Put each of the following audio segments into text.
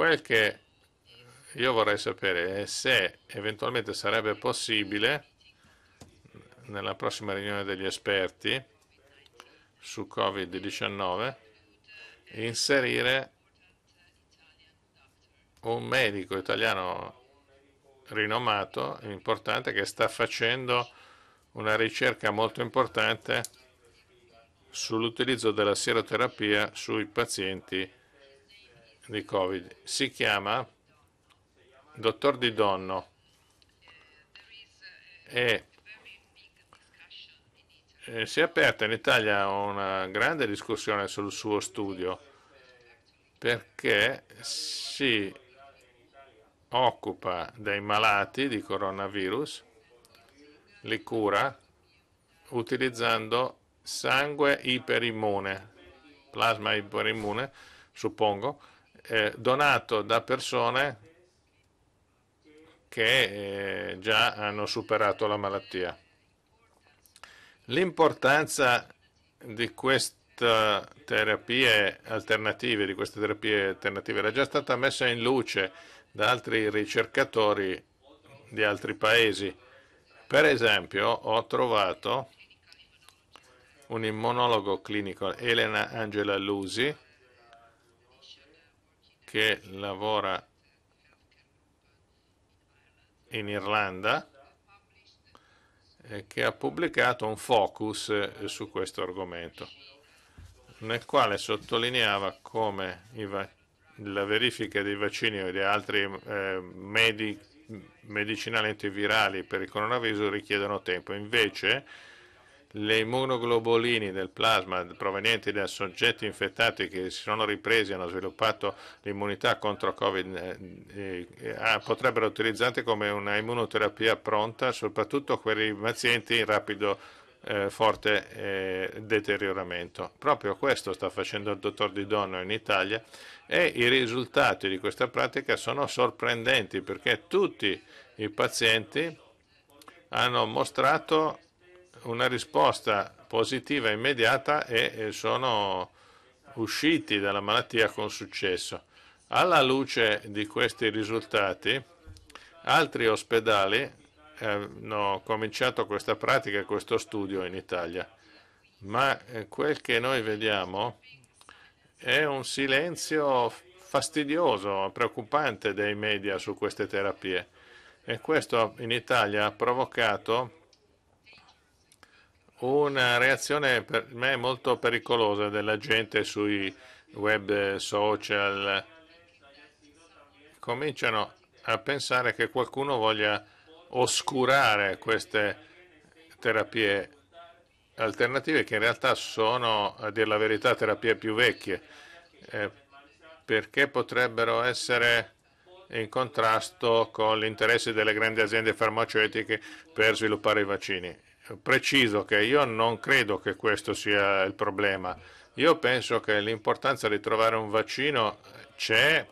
Quel che io vorrei sapere è se eventualmente sarebbe possibile nella prossima riunione degli esperti su Covid-19 inserire un medico italiano rinomato, importante, che sta facendo una ricerca molto importante sull'utilizzo della sieroterapia sui pazienti di Covid. Si chiama Dottor Di Donno e eh, si è aperta in Italia una grande discussione sul suo studio perché si occupa dei malati di coronavirus, li cura utilizzando sangue iperimmune, plasma iperimmune, suppongo, eh, donato da persone che eh, già hanno superato la malattia. L'importanza di queste terapie alternative, di queste terapie alternative, era già stata messa in luce da altri ricercatori di altri paesi. Per esempio, ho trovato un immunologo clinico, Elena Angela Lusi, che lavora in Irlanda e che ha pubblicato un focus eh, su questo argomento, nel quale sottolineava come la verifica dei vaccini o di altri eh, medicinali antivirali per il coronavirus richiedono tempo. Invece le immunoglobulini del plasma provenienti da soggetti infettati che si sono ripresi e hanno sviluppato l'immunità contro Covid eh, eh, ah, potrebbero utilizzate come una immunoterapia pronta, soprattutto per i pazienti in rapido eh, forte eh, deterioramento. Proprio questo sta facendo il dottor Di Donno in Italia e i risultati di questa pratica sono sorprendenti perché tutti i pazienti hanno mostrato una risposta positiva e immediata e sono usciti dalla malattia con successo. Alla luce di questi risultati, altri ospedali eh, hanno cominciato questa pratica, questo studio in Italia, ma eh, quel che noi vediamo è un silenzio fastidioso, preoccupante dei media su queste terapie e questo in Italia ha provocato una reazione per me molto pericolosa della gente sui web social. Cominciano a pensare che qualcuno voglia oscurare queste terapie alternative che in realtà sono, a dire la verità, terapie più vecchie, eh, perché potrebbero essere in contrasto con l'interesse delle grandi aziende farmaceutiche per sviluppare i vaccini preciso che io non credo che questo sia il problema. Io penso che l'importanza di trovare un vaccino c'è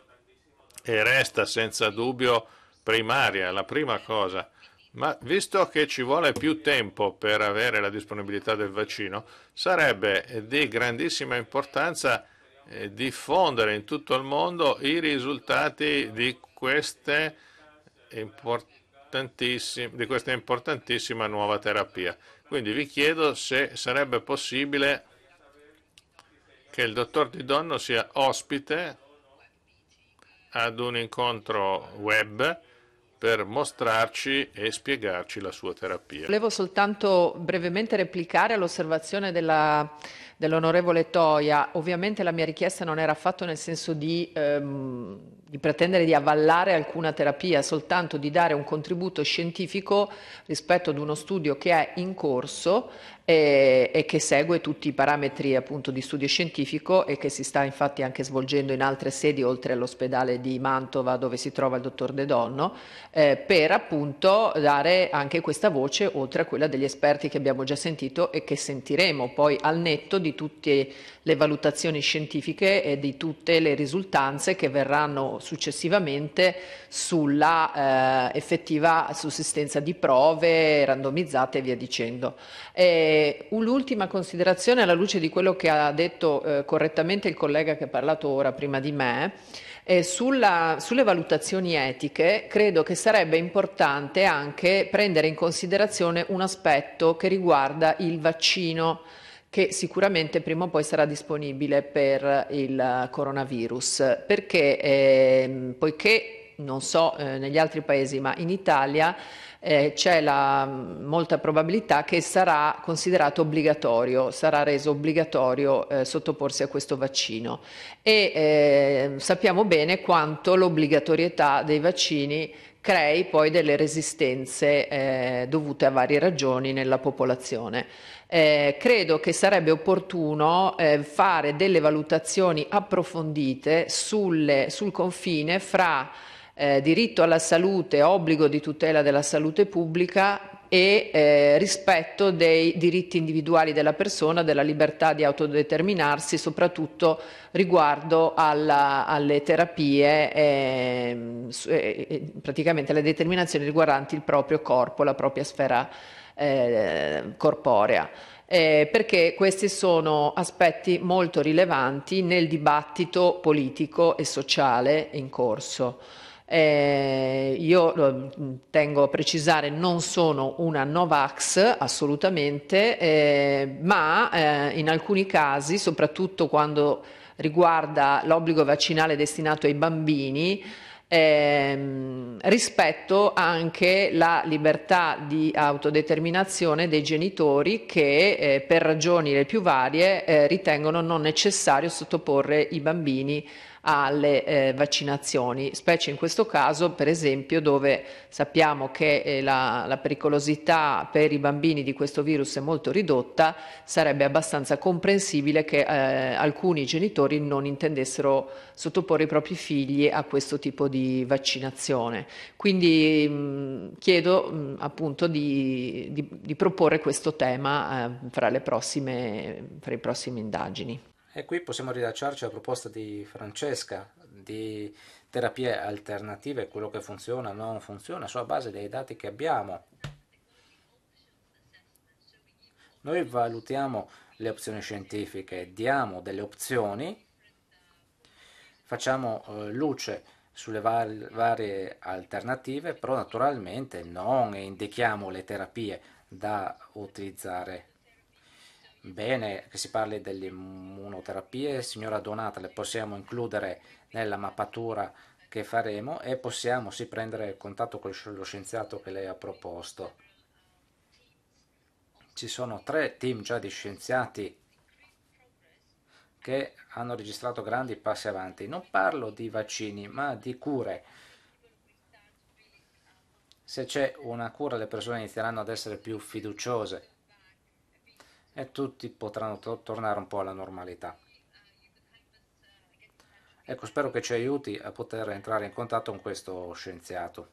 e resta senza dubbio primaria, la prima cosa. Ma visto che ci vuole più tempo per avere la disponibilità del vaccino, sarebbe di grandissima importanza eh, diffondere in tutto il mondo i risultati di queste importanti di questa importantissima nuova terapia. Quindi vi chiedo se sarebbe possibile che il dottor Di Donno sia ospite ad un incontro web per mostrarci e spiegarci la sua terapia. Volevo soltanto brevemente replicare all'osservazione della, dell'onorevole Toia. Ovviamente la mia richiesta non era affatto nel senso di, ehm, di, pretendere di avallare alcuna terapia, soltanto di dare un contributo scientifico rispetto ad uno studio che è in corso e, e, che segue tutti i parametri appunto di studio scientifico e che si sta infatti anche svolgendo in altre sedi oltre all'ospedale di Mantova dove si trova il dottor De Donno eh, per appunto dare anche questa voce oltre a quella degli esperti che abbiamo già sentito e che sentiremo poi al netto di tutte le valutazioni scientifiche e di tutte le risultanze che verranno successivamente sulla eh, effettiva sussistenza di prove randomizzate e via dicendo. E, eh, un'ultima considerazione alla luce di quello che ha detto eh, correttamente il collega che ha parlato ora prima di me. Eh, sulla, sulle valutazioni etiche credo che sarebbe importante anche prendere in considerazione un aspetto che riguarda il vaccino che sicuramente prima o poi sarà disponibile per il coronavirus, perché ehm, poiché non so eh, negli altri paesi, ma in Italia eh, c'è la mm, molta probabilità che sarà considerato obbligatorio, sarà reso obbligatorio eh, sottoporsi a questo vaccino e eh, sappiamo bene quanto l'obbligatorietà dei vaccini crei poi delle resistenze eh, dovute a varie ragioni nella popolazione. Eh, credo che sarebbe opportuno eh, fare delle valutazioni approfondite sulle, sul confine fra eh, diritto alla salute, obbligo di tutela della salute pubblica e eh, rispetto dei diritti individuali della persona, della libertà di autodeterminarsi, soprattutto riguardo alla, alle terapie, ehm, eh, eh, praticamente alle determinazioni riguardanti il proprio corpo, la propria sfera eh, corporea. Eh, perché questi sono aspetti molto rilevanti nel dibattito politico e sociale in corso. Eh, io tengo a precisare, non sono una Novax assolutamente, eh, ma eh, in alcuni casi, soprattutto quando riguarda l'obbligo vaccinale destinato ai bambini, Ehm, rispetto anche la libertà di autodeterminazione dei genitori che eh, per ragioni le più varie eh, ritengono non necessario sottoporre i bambini alle eh, vaccinazioni, specie in questo caso per esempio dove sappiamo che eh, la, la, pericolosità per i bambini di questo virus è molto ridotta, sarebbe abbastanza comprensibile che eh, alcuni genitori non intendessero sottoporre i propri figli a questo tipo di vaccinazione. Quindi mh, chiedo mh, appunto di, di, di, proporre questo tema fra, eh, prossime, fra le prossime indagini. E qui possiamo rilacciarci alla proposta di Francesca di terapie alternative, quello che funziona, non funziona, sulla base dei dati che abbiamo. Noi valutiamo le opzioni scientifiche, diamo delle opzioni, facciamo eh, luce sulle varie alternative, però naturalmente non indichiamo le terapie da utilizzare Bene che si parli delle immunoterapie, signora Donata, le possiamo includere nella mappatura che faremo e possiamo sì prendere contatto con lo scienziato che lei ha proposto. Ci sono tre team già cioè, di scienziati che hanno registrato grandi passi avanti. Non parlo di vaccini, ma di cure. Se c'è una cura le persone inizieranno ad essere più fiduciose e tutti potranno tornare un po' alla normalità. Ecco, spero che ci aiuti a poter entrare in contatto con questo scienziato.